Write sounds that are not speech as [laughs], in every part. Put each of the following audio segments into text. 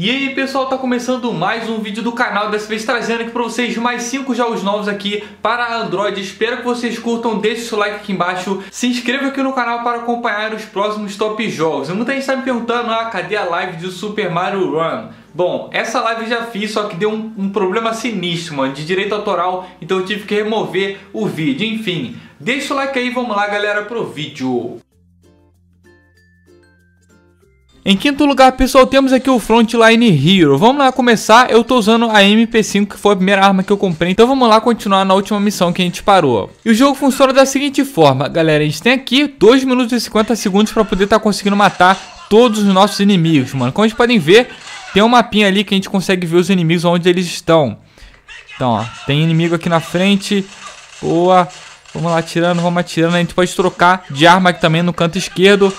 E aí pessoal, tá começando mais um vídeo do canal, dessa vez trazendo aqui pra vocês mais 5 jogos novos aqui para Android. Espero que vocês curtam, deixe seu like aqui embaixo, se inscreva aqui no canal para acompanhar os próximos top jogos. muita gente tá me perguntando, ah, cadê a live do Super Mario Run? Bom, essa live eu já fiz, só que deu um, um problema sinistro, mano, de direito autoral, então eu tive que remover o vídeo. Enfim, deixa o like aí, vamos lá galera pro vídeo. Em quinto lugar, pessoal, temos aqui o Frontline Hero. Vamos lá começar. Eu tô usando a MP5, que foi a primeira arma que eu comprei. Então vamos lá continuar na última missão que a gente parou. E o jogo funciona da seguinte forma. Galera, a gente tem aqui 2 minutos e 50 segundos para poder estar tá conseguindo matar todos os nossos inimigos, mano. Como vocês podem ver, tem um mapinha ali que a gente consegue ver os inimigos onde eles estão. Então, ó, tem inimigo aqui na frente. Boa. Vamos lá atirando, vamos atirando. A gente pode trocar de arma aqui também no canto esquerdo.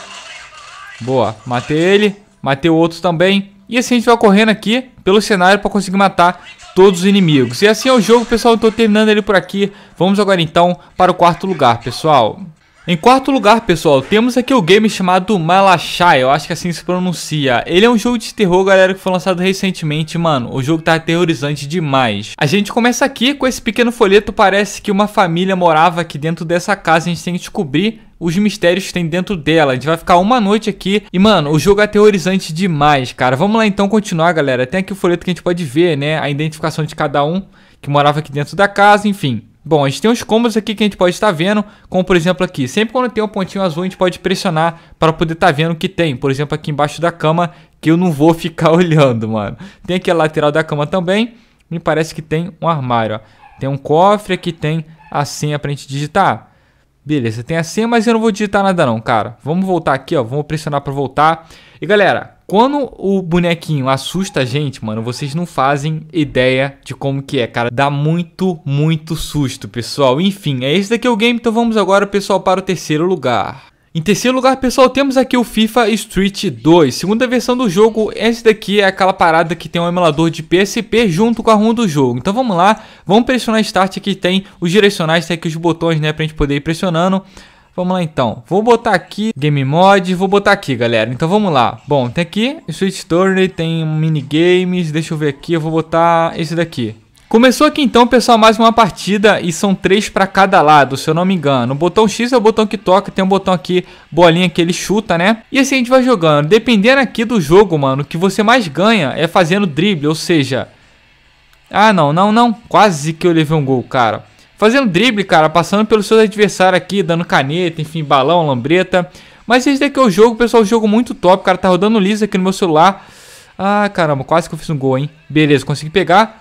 Boa, matei ele. Matei outros também. E assim a gente vai correndo aqui pelo cenário para conseguir matar todos os inimigos. E assim é o jogo, pessoal. Estou terminando ele por aqui. Vamos agora então para o quarto lugar, pessoal. Em quarto lugar, pessoal, temos aqui o game chamado Malachai, eu acho que assim se pronuncia. Ele é um jogo de terror, galera, que foi lançado recentemente, mano. O jogo tá aterrorizante demais. A gente começa aqui com esse pequeno folheto, parece que uma família morava aqui dentro dessa casa, a gente tem que descobrir os mistérios que tem dentro dela. A gente vai ficar uma noite aqui. E, mano, o jogo é aterrorizante demais, cara. Vamos lá então continuar, galera. Tem aqui o folheto que a gente pode ver, né? A identificação de cada um que morava aqui dentro da casa, enfim. Bom, a gente tem uns combos aqui que a gente pode estar vendo, como por exemplo aqui. Sempre quando tem um pontinho azul, a gente pode pressionar para poder estar tá vendo o que tem. Por exemplo, aqui embaixo da cama, que eu não vou [laughs] ficar olhando, mano. Tem aqui a lateral da cama também. Me parece que tem um armário, ó. Tem um cofre, aqui tem a senha para a gente digitar. Beleza, tem a senha, mas eu não vou digitar nada não, cara. Vamos voltar aqui, ó. Vamos pressionar para voltar. E galera, quando o bonequinho assusta a gente, mano, vocês não fazem ideia de como que é, cara. Dá muito, muito susto, pessoal. Enfim, é esse daqui o game, então vamos agora, pessoal, para o terceiro lugar. Em terceiro lugar, pessoal, temos aqui o FIFA Street 2. Segunda versão do jogo, esse daqui é aquela parada que tem um emulador de PSP junto com a ROM do jogo. Então vamos lá, vamos pressionar Start que tem os direcionais, tem aqui os botões, né, pra gente poder ir pressionando. Vamos lá então, vou botar aqui Game Mod, vou botar aqui galera, então vamos lá Bom, tem aqui Street Story, tem minigames, deixa eu ver aqui, eu vou botar esse daqui Começou aqui então, pessoal, mais uma partida e são três para cada lado, se eu não me engano. O botão X é o botão que toca, tem um botão aqui, bolinha que ele chuta, né? E assim a gente vai jogando. Dependendo aqui do jogo, mano, o que você mais ganha é fazendo drible, ou seja... Ah, não, não, não. Quase que eu levei um gol, cara. Fazendo drible, cara, passando pelos seus adversários aqui, dando caneta, enfim, balão, lambreta. Mas esse daqui é o jogo, pessoal, jogo muito top, cara. Tá rodando liso aqui no meu celular. Ah, caramba, quase que eu fiz um gol, hein? Beleza, consegui pegar.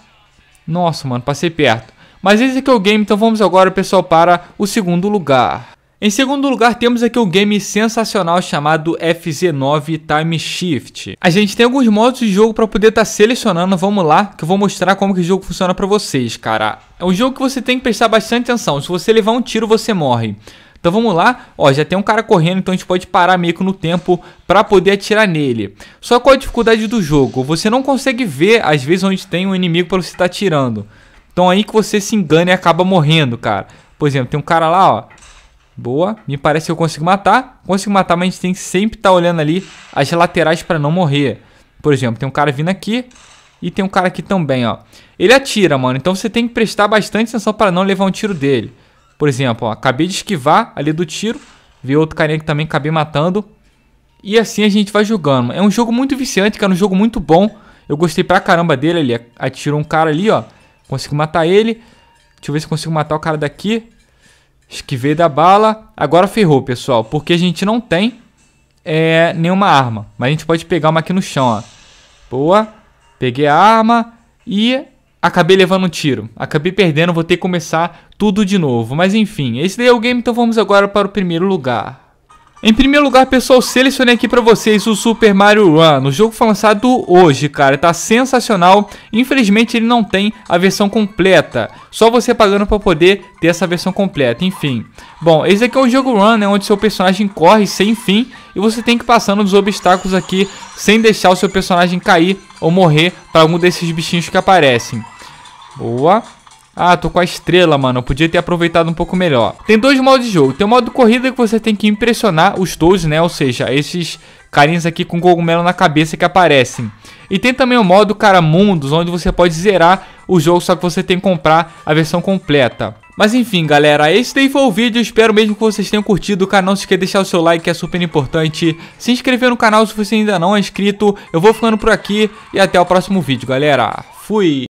Nossa, mano, passei perto. Mas esse aqui é o game, então vamos agora, pessoal, para o segundo lugar. Em segundo lugar, temos aqui o um game sensacional chamado FZ9 Time Shift. A gente tem alguns modos de jogo para poder estar tá selecionando, vamos lá, que eu vou mostrar como que o jogo funciona para vocês, cara. É um jogo que você tem que prestar bastante atenção, se você levar um tiro você morre. Então vamos lá, ó, já tem um cara correndo, então a gente pode parar meio que no tempo para poder atirar nele. Só qual a dificuldade do jogo? Você não consegue ver às vezes onde tem um inimigo para você estar tá atirando. Então aí que você se engana e acaba morrendo, cara. Por exemplo, tem um cara lá, ó. Boa, me parece que eu consigo matar. Consigo matar, mas a gente tem que sempre estar tá olhando ali as laterais para não morrer. Por exemplo, tem um cara vindo aqui e tem um cara aqui também, ó. Ele atira, mano, então você tem que prestar bastante atenção para não levar um tiro dele. Por exemplo, ó, acabei de esquivar ali do tiro, vi outro carinha que também acabei matando. E assim a gente vai jogando. É um jogo muito viciante, cara, um jogo muito bom. Eu gostei pra caramba dele, ele atirou um cara ali, ó. Consegui matar ele. Deixa eu ver se consigo matar o cara daqui. Esquivei da bala. Agora ferrou, pessoal, porque a gente não tem é, nenhuma arma. Mas a gente pode pegar uma aqui no chão, ó. Boa. Peguei a arma e acabei levando um tiro. Acabei perdendo, vou ter que começar tudo de novo. Mas enfim, esse daí é o game, então vamos agora para o primeiro lugar. Em primeiro lugar, pessoal, selecionei aqui pra vocês o Super Mario Run. O jogo foi lançado hoje, cara. Tá sensacional. Infelizmente, ele não tem a versão completa. Só você pagando pra poder ter essa versão completa, enfim. Bom, esse aqui é um jogo Run, né? Onde seu personagem corre sem fim. E você tem que ir passando dos obstáculos aqui. Sem deixar o seu personagem cair ou morrer pra algum desses bichinhos que aparecem. Boa. Ah, tô com a estrela, mano. Eu podia ter aproveitado um pouco melhor. Tem dois modos de jogo. Tem o modo corrida que você tem que impressionar os tos, né? Ou seja, esses carinhas aqui com cogumelo na cabeça que aparecem. E tem também o modo cara mundos, onde você pode zerar o jogo, só que você tem que comprar a versão completa. Mas enfim, galera, esse daí foi o vídeo. Espero mesmo que vocês tenham curtido o canal. Não se esqueça de deixar o seu like, que é super importante. Se inscrever no canal se você ainda não é inscrito. Eu vou ficando por aqui e até o próximo vídeo, galera. Fui!